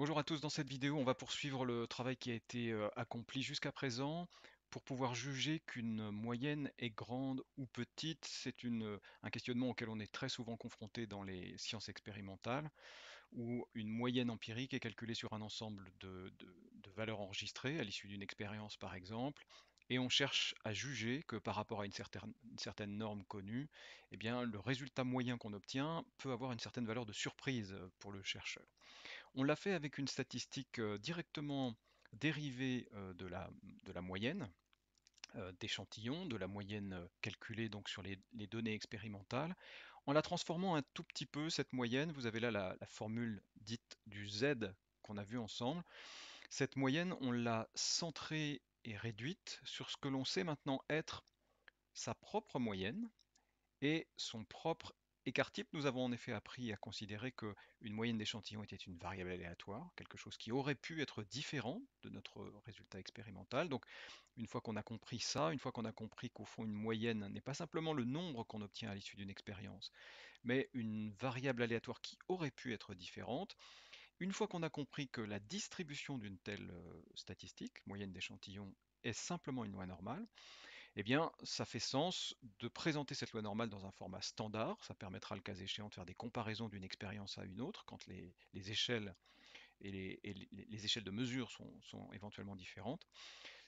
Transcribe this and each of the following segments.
Bonjour à tous, dans cette vidéo on va poursuivre le travail qui a été euh, accompli jusqu'à présent. Pour pouvoir juger qu'une moyenne est grande ou petite, c'est euh, un questionnement auquel on est très souvent confronté dans les sciences expérimentales, où une moyenne empirique est calculée sur un ensemble de, valeurs enregistrées, à l'issue d'une expérience par exemple, et on cherche à juger que par rapport à une certaine, norme connue, eh bien, le résultat moyen qu'on obtient peut avoir une certaine valeur de surprise pour le chercheur. On l'a fait avec une statistique directement dérivée de la, de la moyenne d'échantillons, de la moyenne calculée donc sur les, données expérimentales. En la transformant un tout petit peu, cette moyenne, vous avez là la, la formule dite du Z qu'on a vue ensemble. Cette moyenne, on l'a centrée et réduite sur ce que l'on sait maintenant être sa propre moyenne et son propre Écart-type, nous avons en effet appris à considérer que une moyenne d'échantillon était une variable aléatoire, quelque chose qui aurait pu être différent de notre résultat expérimental. Donc, une fois qu'on a compris ça, une fois qu'on a compris qu'au fond une moyenne n'est pas simplement le nombre qu'on obtient à l'issue d'une expérience, mais une variable aléatoire qui aurait pu être différente, une fois qu'on a compris que la distribution d'une telle euh, statistique, moyenne d'échantillon, est simplement une loi normale, eh bien, ça fait sens de présenter cette loi normale dans un format standard. Ça permettra, le cas échéant, de faire des comparaisons d'une expérience à une autre quand les, échelles et, les, échelles de mesure sont, sont éventuellement différentes.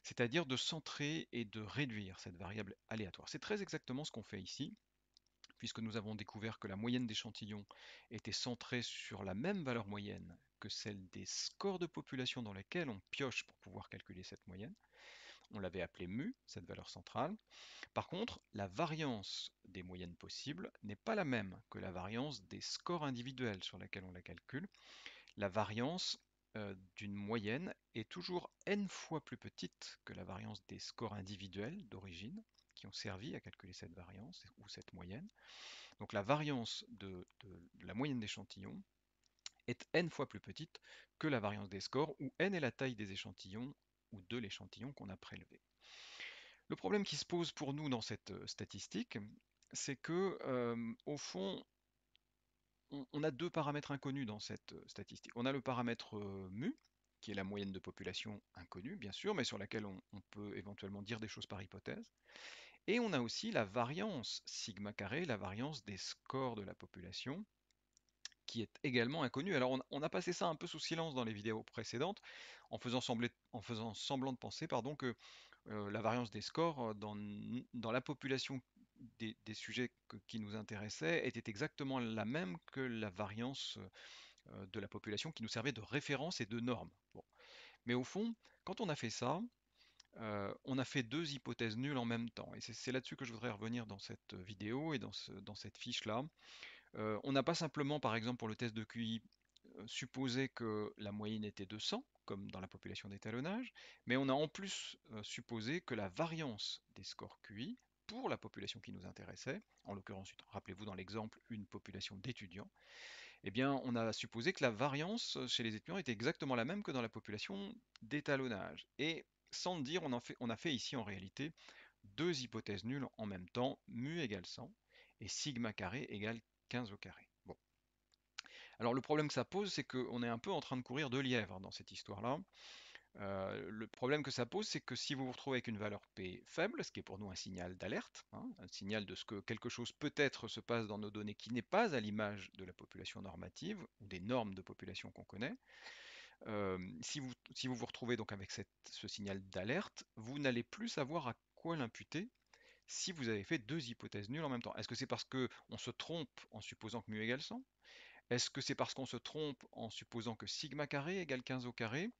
C'est-à-dire de centrer et de réduire cette variable aléatoire. C'est très exactement ce qu'on fait ici puisque nous avons découvert que la moyenne d'échantillons était centrée sur la même valeur moyenne que celle des scores de population dans lesquels on pioche pour pouvoir calculer cette moyenne on l'avait appelé mu, cette valeur centrale. Par contre, la variance des moyennes possibles n'est pas la même que la variance des scores individuels sur laquelle on la calcule. La variance euh, d'une moyenne est toujours n fois plus petite que la variance des scores individuels d'origine qui ont servi à calculer cette variance ou cette moyenne. Donc la variance de, la moyenne d'échantillons est n fois plus petite que la variance des scores, où n est la taille des échantillons ou de l'échantillon qu'on a prélevé. Le problème qui se pose pour nous dans cette euh, statistique, c'est que, euh, au fond, on, a deux paramètres inconnus dans cette euh, statistique. On a le paramètre mu, qui est la moyenne de population inconnue, bien sûr, mais sur laquelle on, peut éventuellement dire des choses par hypothèse. Et on a aussi la variance sigma carré, la variance des scores de la population, qui est également inconnu. Alors on, a passé ça un peu sous silence dans les vidéos précédentes, en faisant, semblant de penser pardon, que euh, la variance des scores euh, dans, la population des, sujets qui nous intéressaient était exactement la même que la variance euh, de la population qui nous servait de référence et de norme. Mais au fond, quand on a fait ça, on a fait deux hypothèses nulles en même temps. Et c'est là-dessus que je voudrais revenir dans cette vidéo et dans cette fiche-là on n'a pas simplement, par exemple, pour le test de QI, supposé que la moyenne était de 100, comme dans la population d'étalonnage, mais on a en plus supposé que la variance des scores QI pour la population qui nous intéressait, en l'occurrence, rappelez-vous dans l'exemple, une population d'étudiants, eh bien, on a supposé que la variance chez les étudiants était exactement la même que dans la population d'étalonnage. Et sans dire, on, a fait ici en réalité deux hypothèses nulles en même temps, mu égale 100 et sigma carré égale au carré. Alors le problème que ça pose, c'est qu'on est un peu en train de courir de lièvre dans cette histoire-là. Euh, le problème que ça pose, c'est que si vous vous retrouvez avec une valeur P faible, ce qui est pour nous un signal d'alerte, hein, un signal de ce que quelque chose peut-être se passe dans nos données qui n'est pas à l'image de la population normative ou des normes de population qu'on connaît, euh, si, vous, si, vous, vous retrouvez donc avec ce signal d'alerte, vous n'allez plus savoir à quoi l'imputer si vous avez fait deux hypothèses nulles en même temps. Est-ce que c'est parce qu'on se trompe en supposant que mu égale 100 Est-ce que c'est parce qu'on se trompe en supposant que sigma carré égale 15 au carré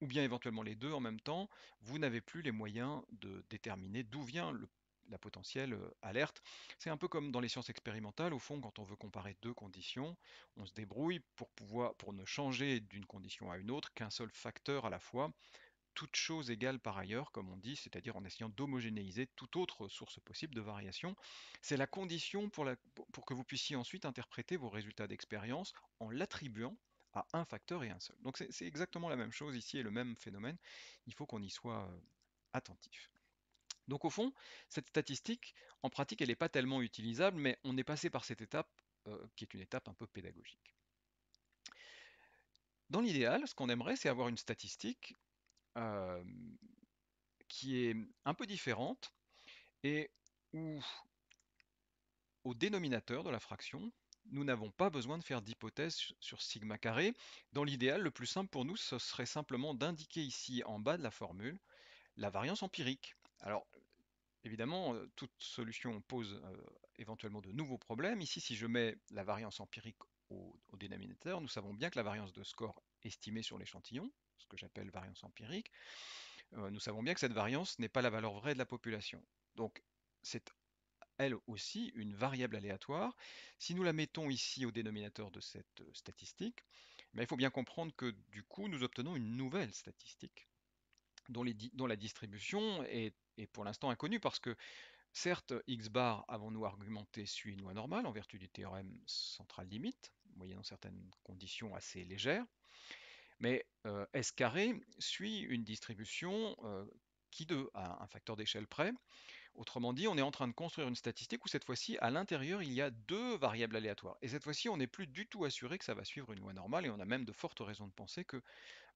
Ou bien éventuellement les deux en même temps, vous n'avez plus les moyens de déterminer d'où vient la potentielle euh, alerte. C'est un peu comme dans les sciences expérimentales, au fond, quand on veut comparer deux conditions, on se débrouille pour, pouvoir, pour ne changer d'une condition à une autre qu'un seul facteur à la fois, toute chose égale par ailleurs, comme on dit, c'est-à-dire en essayant d'homogénéiser toute autre source possible de variation. C'est la condition pour, que vous puissiez ensuite interpréter vos résultats d'expérience en l'attribuant à un facteur et un seul. Donc c'est exactement la même chose ici et le même phénomène. Il faut qu'on y soit euh, attentif. Donc au fond, cette statistique, en pratique, elle n'est pas tellement utilisable, mais on est passé par cette étape, euh, qui est une étape un peu pédagogique. Dans l'idéal, ce qu'on aimerait, c'est avoir une statistique qui est un peu différente et où au dénominateur de la fraction, nous n'avons pas besoin de faire d'hypothèse sur sigma carré. Dans l'idéal, le plus simple pour nous, ce serait simplement d'indiquer ici en bas de la formule la variance empirique. Alors, évidemment, euh, toute solution pose euh, éventuellement de nouveaux problèmes. Ici, si je mets la variance empirique au, au dénominateur, nous savons bien que la variance de score estimée sur l'échantillon, ce que j'appelle variance empirique, euh, nous savons bien que cette variance n'est pas la valeur vraie de la population. Donc c'est elle aussi une variable aléatoire. Si nous la mettons ici au dénominateur de cette euh, statistique, eh il faut bien comprendre que du coup nous obtenons une nouvelle statistique dont, la distribution est, pour l'instant inconnue parce que Certes, x bar, avons-nous argumenté, suit une loi normale en vertu du théorème central limite, moyennant certaines conditions assez légères. Mais euh, S suit une distribution euh, qui 2 à un facteur d'échelle près. Autrement dit, on est en train de construire une statistique où cette fois-ci, à l'intérieur, il y a deux variables aléatoires. Et cette fois-ci, on n'est plus du tout assuré que ça va suivre une loi normale, et on a même de fortes raisons de penser que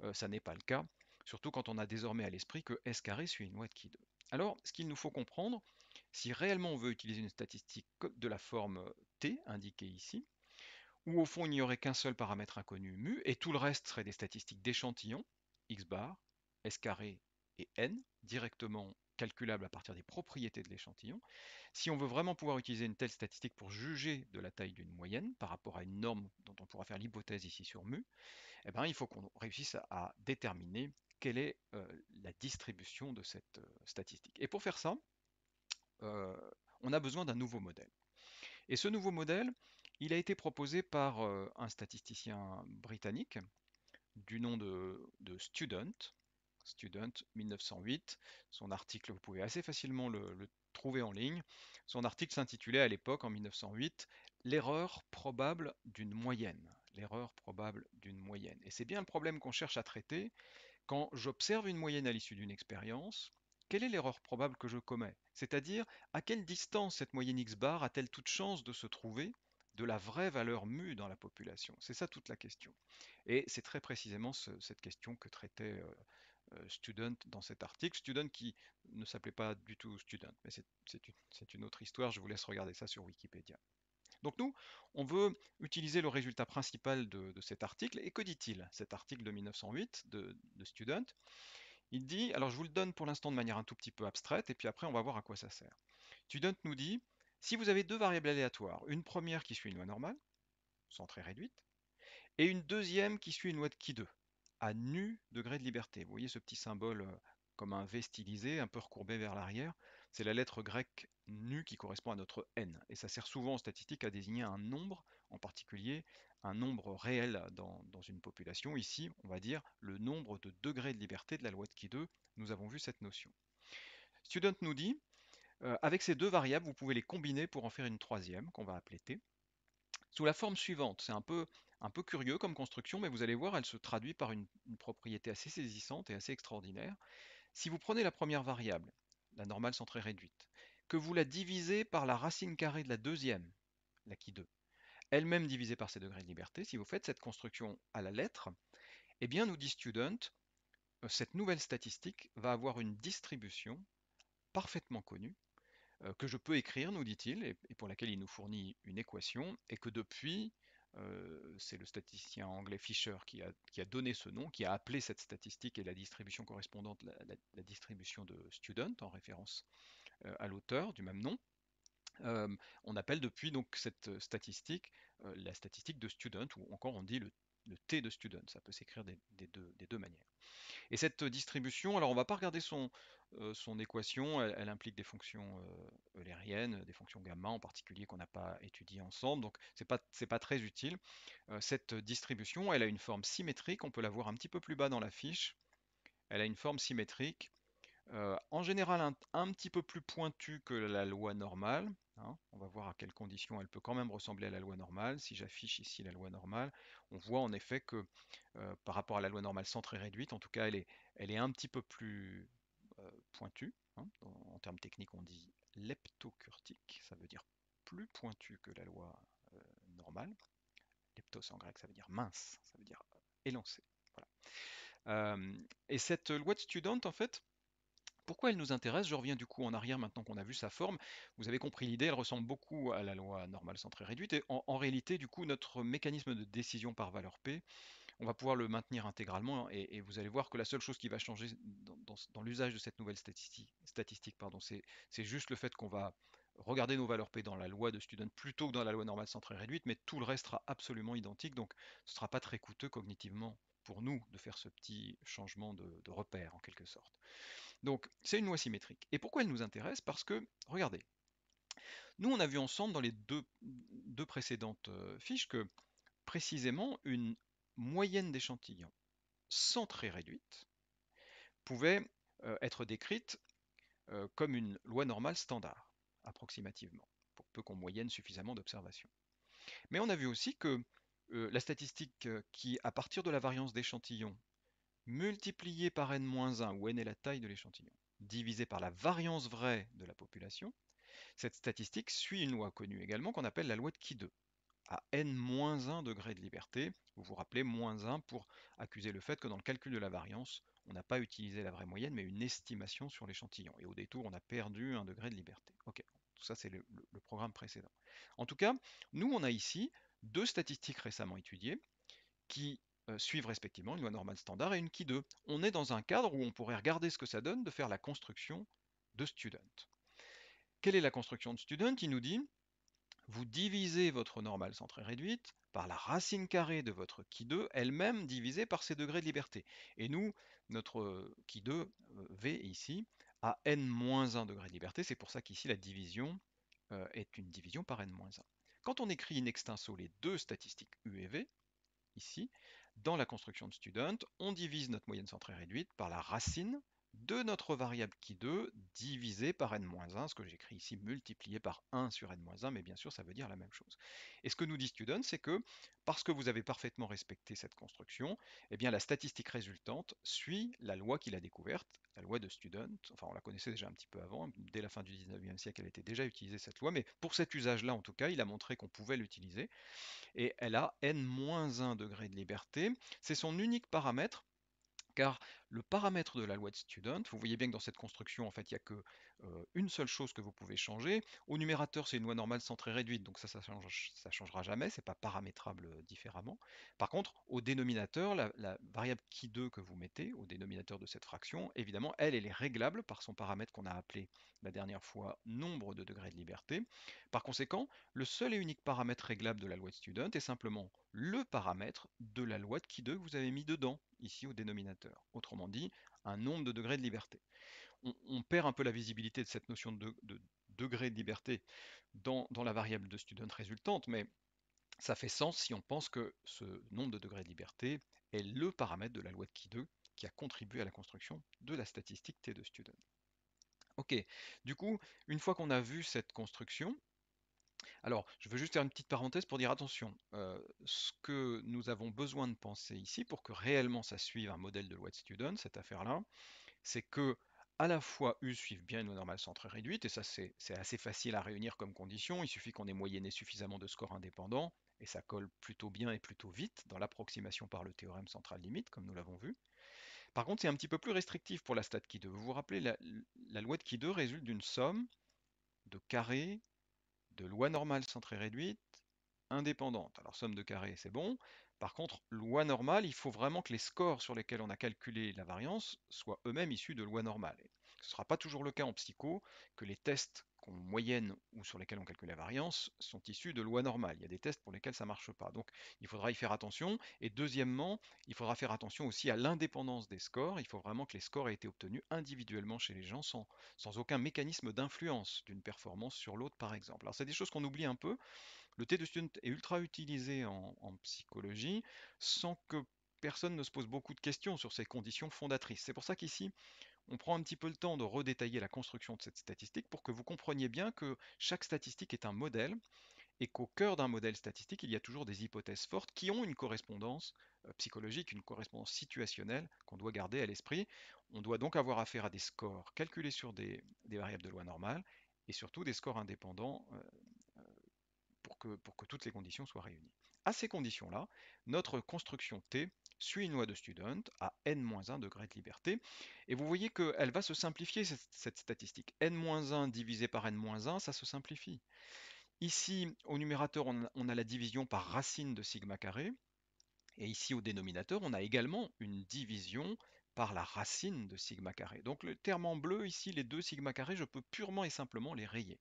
euh, ça n'est pas le cas, surtout quand on a désormais à l'esprit que S suit une loi de qui 2. Alors, ce qu'il nous faut comprendre, si réellement on veut utiliser une statistique de la forme T indiquée ici, où au fond il n'y aurait qu'un seul paramètre inconnu mu, et tout le reste serait des statistiques d'échantillons, x bar, s carré et n, directement calculables à partir des propriétés de l'échantillon. Si on veut vraiment pouvoir utiliser une telle statistique pour juger de la taille d'une moyenne par rapport à une norme dont on pourra faire l'hypothèse ici sur mu, eh ben, il faut qu'on réussisse à déterminer quelle est euh, la distribution de cette euh, statistique. Et pour faire ça, euh, on a besoin d'un nouveau modèle. Et ce nouveau modèle, il a été proposé par euh, un statisticien britannique du nom de, Student, Student 1908. Son article, vous pouvez assez facilement le, trouver en ligne. Son article s'intitulait à l'époque, en 1908, L'erreur probable d'une moyenne. L'erreur probable d'une moyenne. Et c'est bien le problème qu'on cherche à traiter. Quand j'observe une moyenne à l'issue d'une expérience, quelle est l'erreur probable que je commets C'est-à-dire, à quelle distance cette moyenne x bar a-t-elle toute chance de se trouver de la vraie valeur mue dans la population. C'est ça toute la question. Et c'est très précisément cette question que traitait euh, euh, Student dans cet article. Student qui ne s'appelait pas du tout Student, mais c'est une, autre histoire, je vous laisse regarder ça sur Wikipédia. Donc nous, on veut utiliser le résultat principal de, cet article. Et que dit-il Cet article de 1908 de, Student, il dit, alors je vous le donne pour l'instant de manière un tout petit peu abstraite, et puis après on va voir à quoi ça sert. Student nous dit, si vous avez deux variables aléatoires, une première qui suit une loi normale, centrée réduite, et une deuxième qui suit une loi de Ki2, à nu degré de liberté. Vous voyez ce petit symbole euh, comme un V stylisé, un peu recourbé vers l'arrière. C'est la lettre grecque nu qui correspond à notre n. Et ça sert souvent en statistique à désigner un nombre, en particulier un nombre réel dans, une population. Ici, on va dire le nombre de degrés de liberté de la loi de Ki2. Nous avons vu cette notion. Student nous dit euh, avec ces deux variables, vous pouvez les combiner pour en faire une troisième qu'on va appeler t. Sous la forme suivante, c'est un peu, un peu curieux comme construction, mais vous allez voir, elle se traduit par une, propriété assez saisissante et assez extraordinaire. Si vous prenez la première variable, la normale centrée réduite, que vous la divisez par la racine carrée de la deuxième, la qui 2, elle-même divisée par ses degrés de liberté, si vous faites cette construction à la lettre, eh bien, nous dit student, euh, cette nouvelle statistique va avoir une distribution parfaitement connue euh, que je peux écrire, nous dit-il, et, pour laquelle il nous fournit une équation, et que depuis, euh, c'est le statisticien anglais Fisher qui a, donné ce nom, qui a appelé cette statistique et la distribution correspondante la, distribution de student en référence euh, à l'auteur du même nom. on appelle depuis donc cette statistique la statistique de student ou encore on dit le, T de student, ça peut s'écrire des, deux, des, deux, manières. Et cette distribution, alors on ne va pas regarder son, son équation, elle, implique des fonctions eulériennes, des fonctions gamma en particulier qu'on n'a pas étudiées ensemble, donc c'est pas pas très utile. cette distribution, elle a une forme symétrique, on peut la voir un petit peu plus bas dans la fiche. Elle a une forme symétrique, en général un, petit peu plus pointue que la loi normale. Hein. On va voir à quelles conditions elle peut quand même ressembler à la loi normale. Si j'affiche ici la loi normale, on voit en effet que par rapport à la loi normale centrée réduite, en tout cas elle est, elle est un petit peu plus euh, pointu. Hein. en, termes techniques, on dit leptocurtique, ça veut dire plus pointu que la loi euh, normale. Leptos en grec, ça veut dire mince, ça veut dire euh, élancé. et cette loi de Student, en fait, pourquoi elle nous intéresse Je reviens du coup en arrière maintenant qu'on a vu sa forme. Vous avez compris l'idée, elle ressemble beaucoup à la loi normale centrée réduite. Et en réalité, du coup, notre mécanisme de décision par valeur P, on va pouvoir le maintenir intégralement et, vous allez voir que la seule chose qui va changer dans, l'usage de cette nouvelle statistique, pardon, c'est juste le fait qu'on va regarder nos valeurs P dans la loi de Student plutôt que dans la loi normale centrée réduite, mais tout le reste sera absolument identique, donc ce ne sera pas très coûteux cognitivement pour nous de faire ce petit changement de, repère en quelque sorte. Donc c'est une loi symétrique. Et pourquoi elle nous intéresse Parce que, regardez, nous on a vu ensemble dans les deux précédentes euh, fiches que précisément une moyenne d'échantillons centrée réduite pouvait euh, être décrite euh, comme une loi normale standard, approximativement, pour peu qu'on moyenne suffisamment d'observations. Mais on a vu aussi que euh, la statistique qui, à partir de la variance d'échantillons, multipliée par n-1, où n est la taille de l'échantillon, divisée par la variance vraie de la population, cette statistique suit une loi connue également qu'on appelle la loi de Qui2, à n-1 degré de liberté. Vous vous rappelez, moins 1 pour accuser le fait que dans le calcul de la variance, on n'a pas utilisé la vraie moyenne, mais une estimation sur l'échantillon. Et au détour, on a perdu un degré de liberté. Ok, tout ça c'est le, programme précédent. En tout cas, nous on a ici deux statistiques récemment étudiées qui euh, suivent respectivement une loi normale standard et une qui 2. On est dans un cadre où on pourrait regarder ce que ça donne de faire la construction de student. Quelle est la construction de student Il nous dit vous divisez votre normale centrée réduite par la racine carrée de votre qui 2 elle-même divisée par ses degrés de liberté. Et nous, notre euh, qui 2 euh, V ici, a n-1 degré de liberté, c'est pour ça qu'ici la division euh, est une division par n-1. Quand on écrit in extenso les deux statistiques U et V, ici, dans la construction de student, on divise notre moyenne centrée réduite par la racine de notre variable qui 2 divisé par n-1, ce que j'écris ici multiplié par 1 sur n-1, mais bien sûr ça veut dire la même chose. Et ce que nous dit Student, c'est que parce que vous avez parfaitement respecté cette construction, eh bien la statistique résultante suit la loi qu'il a découverte, la loi de Student, enfin on la connaissait déjà un petit peu avant, dès la fin du 19e siècle elle était déjà utilisée cette loi, mais pour cet usage-là en tout cas, il a montré qu'on pouvait l'utiliser, et elle a n-1 degré de liberté, c'est son unique paramètre car le paramètre de la loi de Student, vous voyez bien que dans cette construction, en fait, il n'y a que euh, une seule chose que vous pouvez changer. Au numérateur, c'est une loi normale centrée très réduite, donc ça, ça ne change, changera jamais, n'est pas paramétrable euh, différemment. Par contre, au dénominateur, la, variable qui 2 que vous mettez au dénominateur de cette fraction, évidemment, elle, elle est réglable par son paramètre qu'on a appelé la dernière fois nombre de degrés de liberté. Par conséquent, le seul et unique paramètre réglable de la loi de student est simplement le paramètre de la loi de qui 2 que vous avez mis dedans, ici au dénominateur. Autrement dit, un nombre de degrés de liberté on, perd un peu la visibilité de cette notion de, degré de liberté dans, la variable de student résultante, mais ça fait sens si on pense que ce nombre de degrés de liberté est le paramètre de la loi de Key 2 qui a contribué à la construction de la statistique T de student. Ok, du coup, une fois qu'on a vu cette construction, alors je veux juste faire une petite parenthèse pour dire attention, euh, ce que nous avons besoin de penser ici pour que réellement ça suive un modèle de loi de student, cette affaire-là, c'est que à la fois, u suivent bien une loi normale centrée réduite, et ça c'est assez facile à réunir comme condition, il suffit qu'on ait moyenné suffisamment de scores indépendants, et ça colle plutôt bien et plutôt vite dans l'approximation par le théorème central limite, comme nous l'avons vu. Par contre, c'est un petit peu plus restrictif pour la stat qui 2. Vous vous rappelez, la, loi de qui 2 résulte d'une somme de carrés de loi normale centrée réduite indépendante. Alors somme de carrés, c'est bon. Par contre, loi normale, il faut vraiment que les scores sur lesquels on a calculé la variance soient eux-mêmes issus de loi normale. ce ne sera pas toujours le cas en psycho, que les tests qu'on moyenne ou sur lesquels on calcule la variance sont issus de loi normale. Il y a des tests pour lesquels ça ne marche pas. Donc il faudra y faire attention. Et deuxièmement, il faudra faire attention aussi à l'indépendance des scores. Il faut vraiment que les scores aient été obtenus individuellement chez les gens sans, sans aucun mécanisme d'influence d'une performance sur l'autre par exemple. Alors c'est des choses qu'on oublie un peu, le t de student est ultra utilisé en, psychologie sans que personne ne se pose beaucoup de questions sur ses conditions fondatrices. C'est pour ça qu'ici, on prend un petit peu le temps de redétailler la construction de cette statistique pour que vous compreniez bien que chaque statistique est un modèle et qu'au cœur d'un modèle statistique, il y a toujours des hypothèses fortes qui ont une correspondance euh, psychologique, une correspondance situationnelle qu'on doit garder à l'esprit. On doit donc avoir affaire à des scores calculés sur des, des variables de loi normale et surtout des scores indépendants euh, pour que, toutes les conditions soient réunies. À ces conditions-là, notre construction T suit une loi de Student à n-1 degré de liberté. Et vous voyez qu'elle va se simplifier, cette, statistique. n-1 divisé par n-1, ça se simplifie. Ici, au numérateur, on a, la division par racine de sigma carré. Et ici, au dénominateur, on a également une division par la racine de sigma carré. Donc le terme en bleu, ici, les deux sigma carrés, je peux purement et simplement les rayer.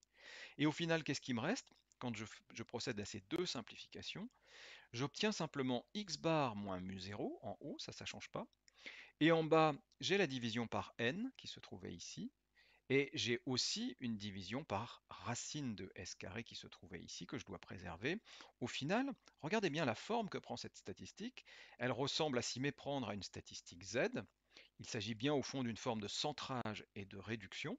Et au final, qu'est-ce qui me reste quand je, procède à ces deux simplifications, j'obtiens simplement x bar moins mu 0 en haut, ça, ça ne change pas. Et en bas, j'ai la division par n qui se trouvait ici. Et j'ai aussi une division par racine de s carré qui se trouvait ici, que je dois préserver. Au final, regardez bien la forme que prend cette statistique. Elle ressemble à s'y méprendre à une statistique z. Il s'agit bien au fond d'une forme de centrage et de réduction.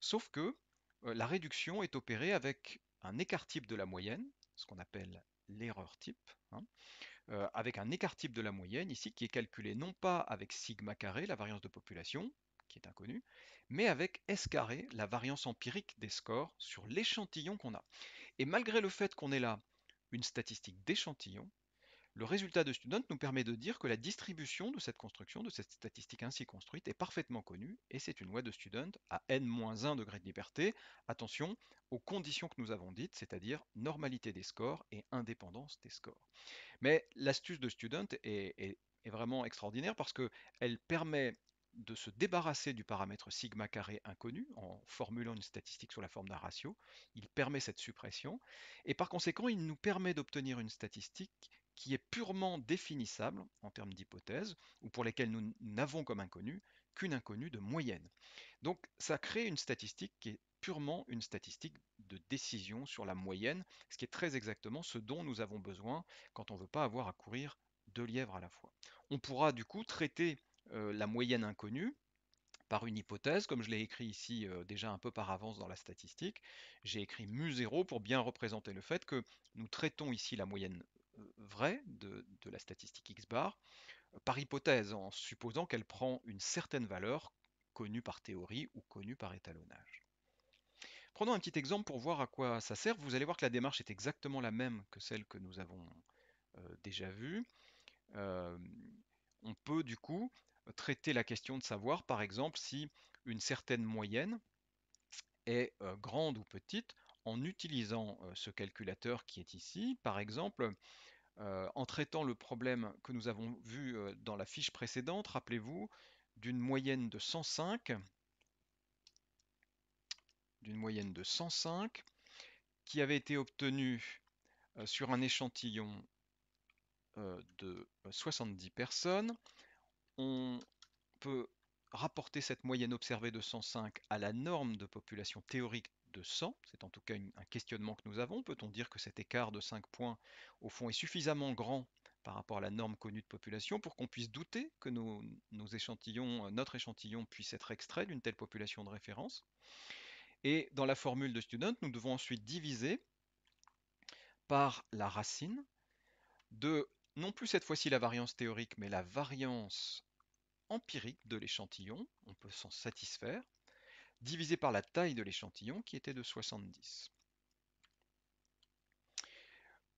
Sauf que euh, la réduction est opérée avec un écart type de la moyenne, ce qu'on appelle l'erreur type, hein, euh, avec un écart type de la moyenne ici qui est calculé non pas avec sigma carré, la variance de population, qui est inconnue, mais avec S carré, la variance empirique des scores sur l'échantillon qu'on a. Et malgré le fait qu'on ait là une statistique d'échantillon, le résultat de Student nous permet de dire que la distribution de cette construction, de cette statistique ainsi construite, est parfaitement connue, et c'est une loi de Student à n-1 degré de liberté, attention aux conditions que nous avons dites, c'est-à-dire normalité des scores et indépendance des scores. Mais l'astuce de Student est, vraiment extraordinaire parce qu'elle permet de se débarrasser du paramètre sigma carré inconnu en formulant une statistique sous la forme d'un ratio. Il permet cette suppression et par conséquent, il nous permet d'obtenir une statistique qui est purement définissable en termes d'hypothèses, ou pour lesquelles nous n'avons comme inconnu qu'une inconnue de moyenne. Donc ça crée une statistique qui est purement une statistique de décision sur la moyenne, ce qui est très exactement ce dont nous avons besoin quand on ne veut pas avoir à courir deux lièvres à la fois. On pourra du coup traiter euh, la moyenne inconnue par une hypothèse, comme je l'ai écrit ici euh, déjà un peu par avance dans la statistique. J'ai écrit mu0 pour bien représenter le fait que nous traitons ici la moyenne vrai de, la statistique X bar, euh, par hypothèse, en supposant qu'elle prend une certaine valeur connue par théorie ou connue par étalonnage. Prenons un petit exemple pour voir à quoi ça sert. Vous allez voir que la démarche est exactement la même que celle que nous avons euh, déjà vue. Euh, on peut du coup traiter la question de savoir, par exemple, si une certaine moyenne est grande ou petite en utilisant ce calculateur qui est ici. Par exemple, euh, en traitant le problème que nous avons vu euh, dans la fiche précédente, rappelez-vous, d'une moyenne de 105, d'une moyenne de 105, qui avait été obtenue euh, sur un échantillon de 70 personnes. On peut rapporter cette moyenne observée de 105 à la norme de population théorique de 100 C'est en tout cas un questionnement que nous avons. Peut-on dire que cet écart de 5 points, au fond, est suffisamment grand par rapport à la norme connue de population pour qu'on puisse douter que nos échantillons, euh, notre échantillon puisse être extrait d'une telle population de référence Et dans la formule de student, nous devons ensuite diviser par la racine de non plus cette fois-ci la variance théorique, mais la variance empirique de l'échantillon. On peut s'en satisfaire divisé par la taille de l'échantillon qui était de 70.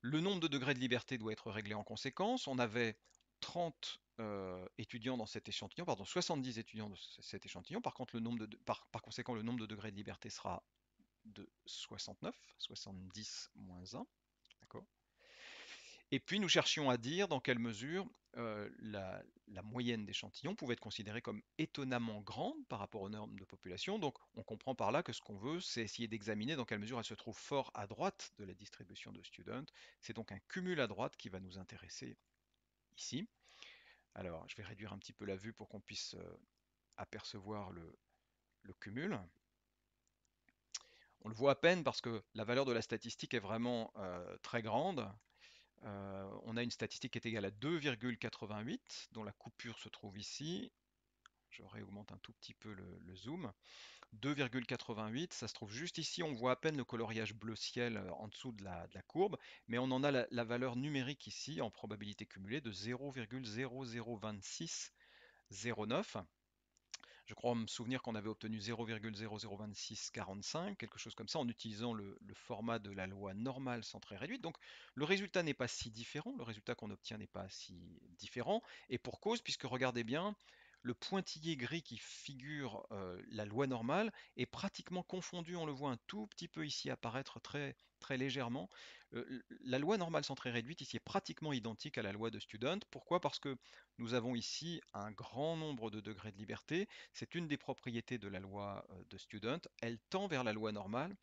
Le nombre de degrés de liberté doit être réglé en conséquence. On avait 30 euh, étudiants dans cet échantillon, pardon, 70 étudiants de cet échantillon. Par, contre, le nombre de, par, par conséquent, le nombre de degrés de liberté sera de 69, 70 moins 1. Et puis nous cherchions à dire dans quelle mesure euh, la, moyenne d'échantillons pouvait être considérée comme étonnamment grande par rapport aux normes de population. Donc on comprend par là que ce qu'on veut, c'est essayer d'examiner dans quelle mesure elle se trouve fort à droite de la distribution de student. C'est donc un cumul à droite qui va nous intéresser ici. Alors je vais réduire un petit peu la vue pour qu'on puisse euh, apercevoir le, cumul. On le voit à peine parce que la valeur de la statistique est vraiment euh, très grande. Euh, on a une statistique qui est égale à 2,88, dont la coupure se trouve ici. Je réaugmente un tout petit peu le, zoom. 2,88, ça se trouve juste ici. On voit à peine le coloriage bleu ciel euh, en dessous de la, courbe, mais on en a la, valeur numérique ici en probabilité cumulée de 0,002609, je crois me souvenir qu'on avait obtenu 0,002645, quelque chose comme ça, en utilisant le, format de la loi normale centrée réduite. Donc le résultat n'est pas si différent, le résultat qu'on obtient n'est pas si différent, et pour cause, puisque regardez bien, le pointillé gris qui figure la loi normale est pratiquement confondu. On le voit un tout petit peu ici apparaître très, très légèrement. la loi normale centrée réduite ici est pratiquement identique à la loi de Student. Pourquoi Parce que nous avons ici un grand nombre de degrés de liberté. C'est une des propriétés de la loi de Student. Elle tend vers la loi normale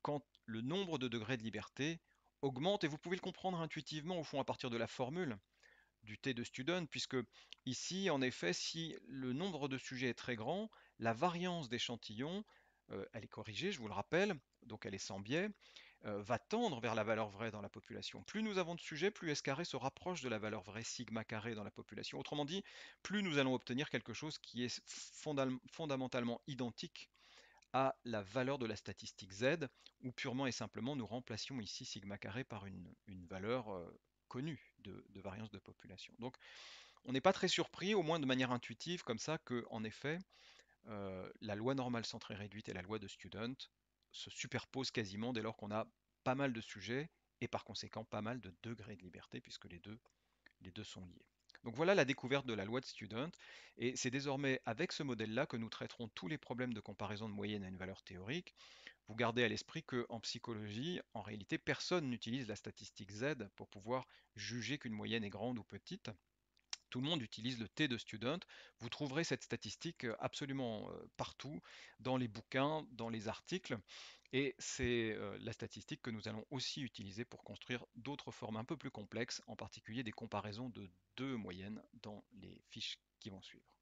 quand le nombre de degrés de liberté augmente, et vous pouvez le comprendre intuitivement au fond à partir de la formule du T de student, puisque ici, en effet, si le nombre de sujets est très grand, la variance d'échantillons, euh, elle est corrigée, je vous le rappelle, donc elle est sans biais, euh, va tendre vers la valeur vraie dans la population. Plus nous avons de sujets, plus S carré se rapproche de la valeur vraie sigma carré dans la population. Autrement dit, plus nous allons obtenir quelque chose qui est fondamentalement identique à la valeur de la statistique Z, où purement et simplement nous remplacions ici sigma carré par une, valeur euh, connue de, variance de population. Donc on n'est pas très surpris, au moins de manière intuitive, comme ça, que, en effet, euh, la loi normale centrée réduite et la loi de Student se superposent quasiment dès lors qu'on a pas mal de sujets et par conséquent pas mal de degrés de liberté, puisque les deux, les deux sont liés. Donc voilà la découverte de la loi de Student, et c'est désormais avec ce modèle-là que nous traiterons tous les problèmes de comparaison de moyenne à une valeur théorique, vous gardez à l'esprit qu'en psychologie, en réalité, personne n'utilise la statistique Z pour pouvoir juger qu'une moyenne est grande ou petite. Tout le monde utilise le T de student. Vous trouverez cette statistique euh, absolument euh, partout, dans les bouquins, dans les articles. Et c'est euh, la statistique que nous allons aussi utiliser pour construire d'autres formes un peu plus complexes, en particulier des comparaisons de deux moyennes dans les fiches qui vont suivre.